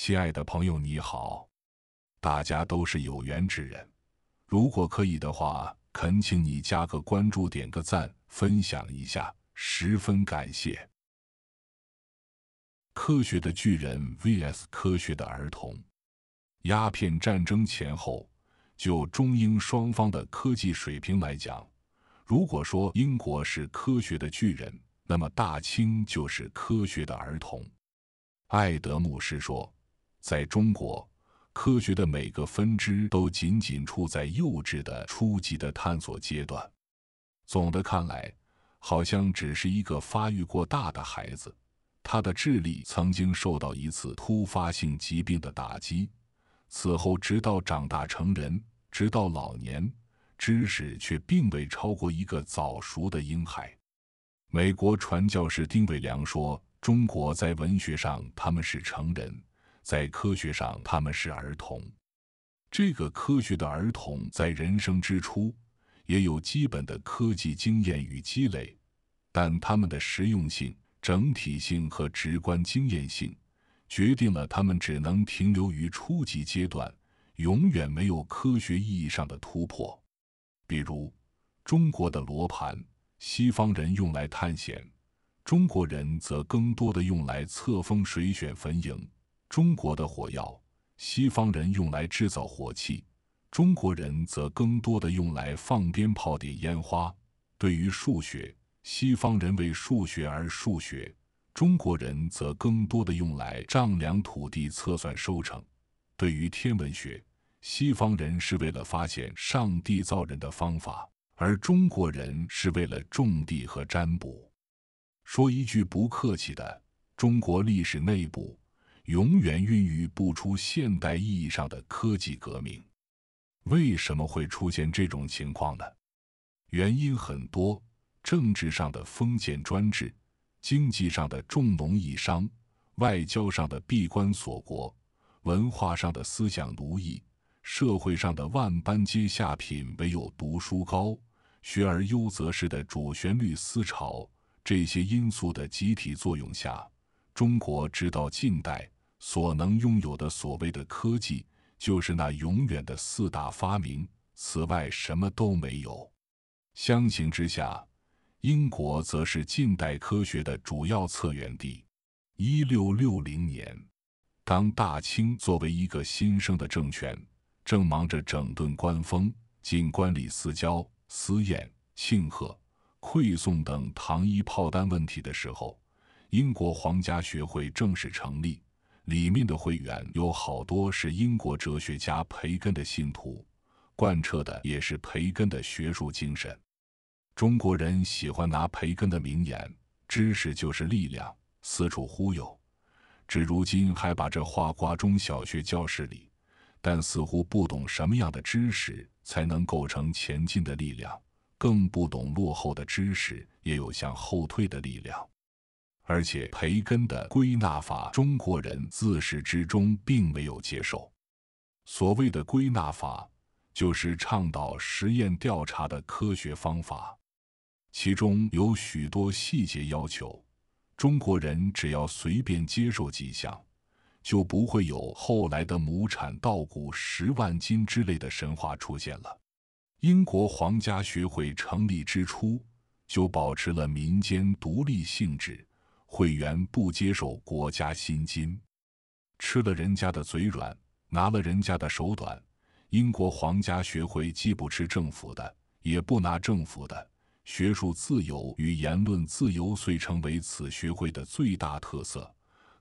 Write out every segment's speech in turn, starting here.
亲爱的朋友，你好！大家都是有缘之人，如果可以的话，恳请你加个关注，点个赞，分享一下，十分感谢。科学的巨人 vs 科学的儿童。鸦片战争前后，就中英双方的科技水平来讲，如果说英国是科学的巨人，那么大清就是科学的儿童。爱德牧师说。在中国，科学的每个分支都仅仅处在幼稚的、初级的探索阶段。总的看来，好像只是一个发育过大的孩子，他的智力曾经受到一次突发性疾病的打击，此后直到长大成人，直到老年，知识却并未超过一个早熟的婴孩。美国传教士丁伟良说：“中国在文学上，他们是成人。”在科学上，他们是儿童。这个科学的儿童在人生之初也有基本的科技经验与积累，但他们的实用性、整体性和直观经验性，决定了他们只能停留于初级阶段，永远没有科学意义上的突破。比如，中国的罗盘，西方人用来探险，中国人则更多的用来测风水、选坟营。中国的火药，西方人用来制造火器；中国人则更多的用来放鞭炮、点烟花。对于数学，西方人为数学而数学；中国人则更多的用来丈量土地、测算收成。对于天文学，西方人是为了发现上帝造人的方法，而中国人是为了种地和占卜。说一句不客气的，中国历史内部。永远孕育不出现代意义上的科技革命，为什么会出现这种情况呢？原因很多：政治上的封建专制，经济上的重农抑商，外交上的闭关锁国，文化上的思想奴役，社会上的万般皆下品，唯有读书高，学而优则仕的主旋律思潮，这些因素的集体作用下，中国直到近代。所能拥有的所谓的科技，就是那永远的四大发明。此外，什么都没有。相形之下，英国则是近代科学的主要策源地。一六六零年，当大清作为一个新生的政权，正忙着整顿官风、进官礼私交、私宴、庆贺、馈送等糖衣炮弹问题的时候，英国皇家学会正式成立。里面的会员有好多是英国哲学家培根的信徒，贯彻的也是培根的学术精神。中国人喜欢拿培根的名言“知识就是力量”四处忽悠，至如今还把这话挂中小学教室里，但似乎不懂什么样的知识才能构成前进的力量，更不懂落后的知识也有向后退的力量。而且，培根的归纳法，中国人自始至终并没有接受。所谓的归纳法，就是倡导实验调查的科学方法，其中有许多细节要求。中国人只要随便接受几项，就不会有后来的亩产稻谷十万斤之类的神话出现了。英国皇家学会成立之初，就保持了民间独立性质。会员不接受国家薪金，吃了人家的嘴软，拿了人家的手短。英国皇家学会既不吃政府的，也不拿政府的。学术自由与言论自由遂成为此学会的最大特色，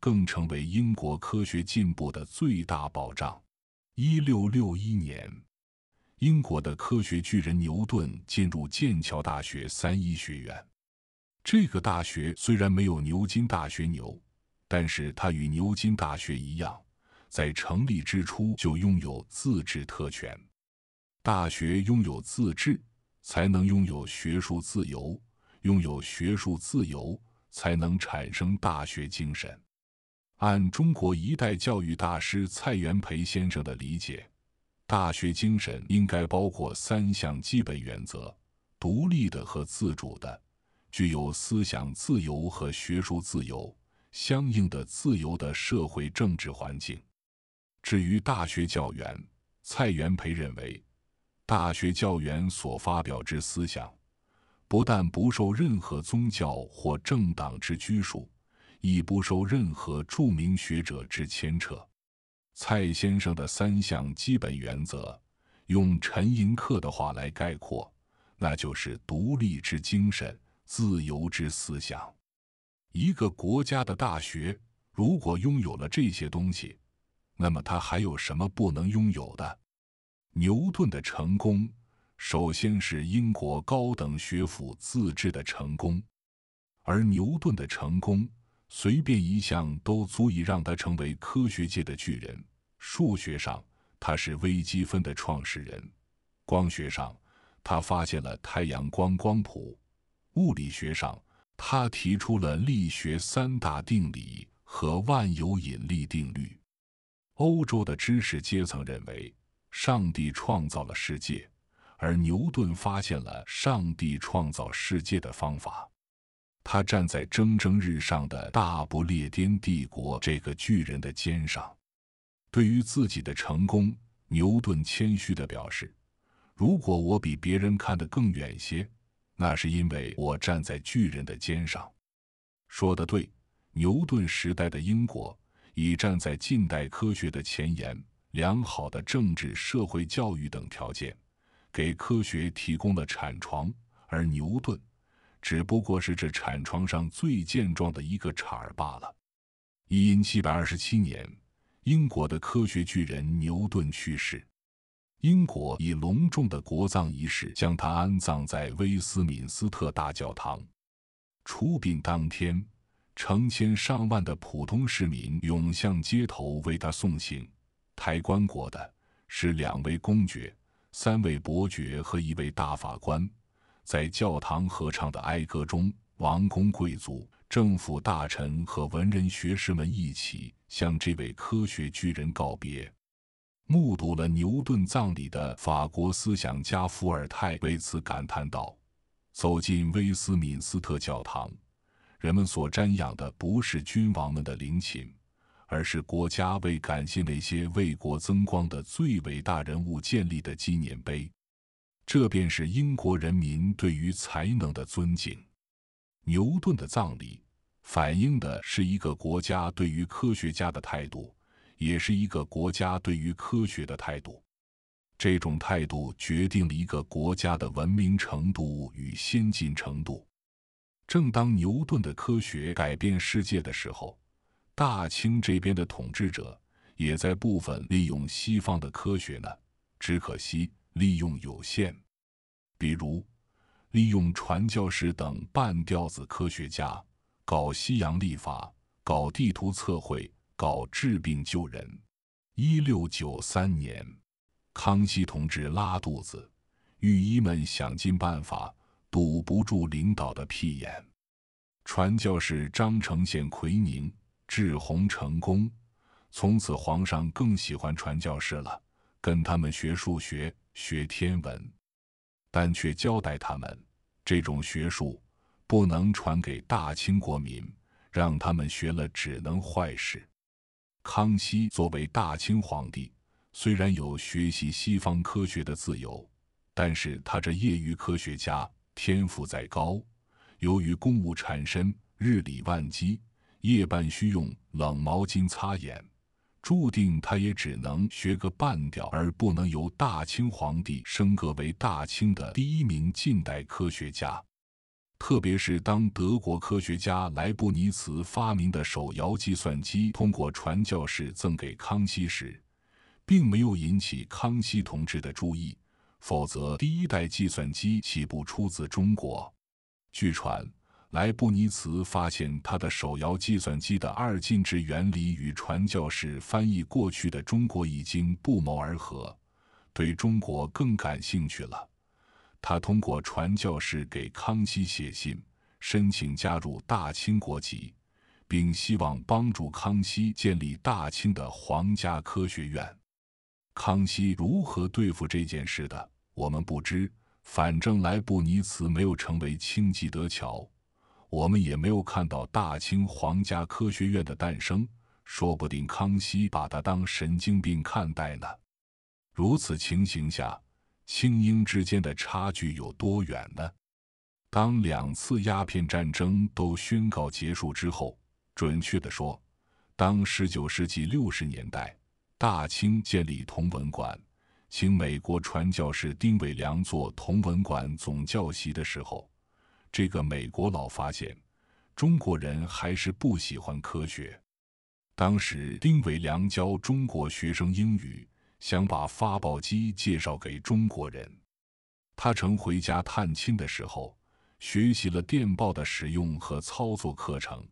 更成为英国科学进步的最大保障。一六六一年，英国的科学巨人牛顿进入剑桥大学三一学院。这个大学虽然没有牛津大学牛，但是它与牛津大学一样，在成立之初就拥有自治特权。大学拥有自治，才能拥有学术自由；拥有学术自由，才能产生大学精神。按中国一代教育大师蔡元培先生的理解，大学精神应该包括三项基本原则：独立的和自主的。具有思想自由和学术自由相应的自由的社会政治环境。至于大学教员，蔡元培认为，大学教员所发表之思想，不但不受任何宗教或政党之拘束，亦不受任何著名学者之牵扯。蔡先生的三项基本原则，用陈寅恪的话来概括，那就是独立之精神。自由之思想，一个国家的大学如果拥有了这些东西，那么它还有什么不能拥有的？牛顿的成功，首先是英国高等学府自治的成功，而牛顿的成功，随便一项都足以让他成为科学界的巨人。数学上，他是微积分的创始人；光学上，他发现了太阳光光谱。物理学上，他提出了力学三大定理和万有引力定律。欧洲的知识阶层认为，上帝创造了世界，而牛顿发现了上帝创造世界的方法。他站在蒸蒸日上的大不列颠帝国这个巨人的肩上。对于自己的成功，牛顿谦虚地表示：“如果我比别人看得更远些。”那是因为我站在巨人的肩上。说的对，牛顿时代的英国已站在近代科学的前沿，良好的政治、社会、教育等条件，给科学提供了产床，而牛顿只不过是这产床上最健壮的一个铲儿罢了。一七七二十七年，英国的科学巨人牛顿去世。英国以隆重的国葬仪式将他安葬在威斯敏斯特大教堂。出殡当天，成千上万的普通市民涌向街头为他送行。抬棺椁的是两位公爵、三位伯爵和一位大法官。在教堂合唱的哀歌中，王公贵族、政府大臣和文人学士们一起向这位科学巨人告别。目睹了牛顿葬礼的法国思想家伏尔泰为此感叹道：“走进威斯敏斯特教堂，人们所瞻仰的不是君王们的陵寝，而是国家为感谢那些为国增光的最伟大人物建立的纪念碑。这便是英国人民对于才能的尊敬。牛顿的葬礼反映的是一个国家对于科学家的态度。”也是一个国家对于科学的态度，这种态度决定了一个国家的文明程度与先进程度。正当牛顿的科学改变世界的时候，大清这边的统治者也在部分利用西方的科学呢，只可惜利用有限。比如，利用传教士等半吊子科学家搞西洋历法，搞地图测绘。搞治病救人。一六九三年，康熙同志拉肚子，御医们想尽办法堵不住领导的屁眼。传教士张承宪奎宁治红成功，从此皇上更喜欢传教士了，跟他们学数学、学天文，但却交代他们，这种学术不能传给大清国民，让他们学了只能坏事。康熙作为大清皇帝，虽然有学习西方科学的自由，但是他这业余科学家天赋再高，由于公务缠身，日理万机，夜半需用冷毛巾擦眼，注定他也只能学个半吊，而不能由大清皇帝升格为大清的第一名近代科学家。特别是当德国科学家莱布尼茨发明的手摇计算机通过传教士赠给康熙时，并没有引起康熙同志的注意。否则，第一代计算机岂不出自中国？据传，莱布尼茨发现他的手摇计算机的二进制原理与传教士翻译过去的中国已经不谋而合，对中国更感兴趣了。他通过传教士给康熙写信，申请加入大清国籍，并希望帮助康熙建立大清的皇家科学院。康熙如何对付这件事的，我们不知。反正莱布尼茨没有成为清济德桥，我们也没有看到大清皇家科学院的诞生。说不定康熙把他当神经病看待呢。如此情形下。清英之间的差距有多远呢？当两次鸦片战争都宣告结束之后，准确地说，当19世纪60年代大清建立同文馆，请美国传教士丁伟良做同文馆总教习的时候，这个美国佬发现，中国人还是不喜欢科学。当时丁伟良教中国学生英语。想把发报机介绍给中国人，他曾回家探亲的时候，学习了电报的使用和操作课程，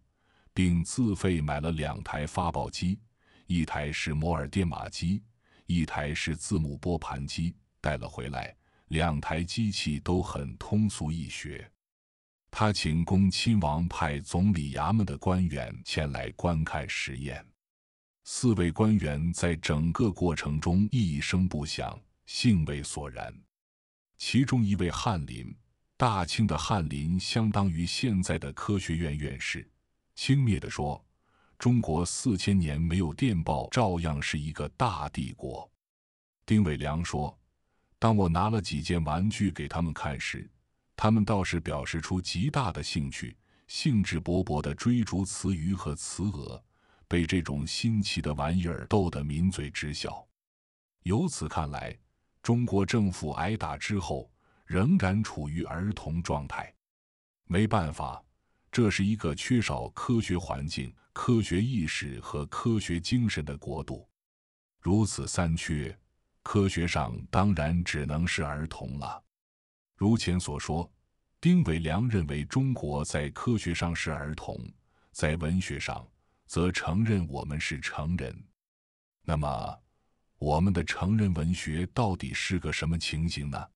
并自费买了两台发报机，一台是摩尔电码机，一台是字母拨盘机，带了回来。两台机器都很通俗易学，他请恭亲王派总理衙门的官员前来观看实验。四位官员在整个过程中一声不响，兴味索然。其中一位翰林，大清的翰林相当于现在的科学院院士，轻蔑地说：“中国四千年没有电报，照样是一个大帝国。”丁伟良说：“当我拿了几件玩具给他们看时，他们倒是表示出极大的兴趣，兴致勃勃地追逐雌鱼和雌鹅。”被这种新奇的玩意儿逗得抿嘴直笑。由此看来，中国政府挨打之后仍然处于儿童状态。没办法，这是一个缺少科学环境、科学意识和科学精神的国度。如此三缺，科学上当然只能是儿童了。如前所说，丁伟良认为中国在科学上是儿童，在文学上。则承认我们是成人，那么，我们的成人文学到底是个什么情形呢？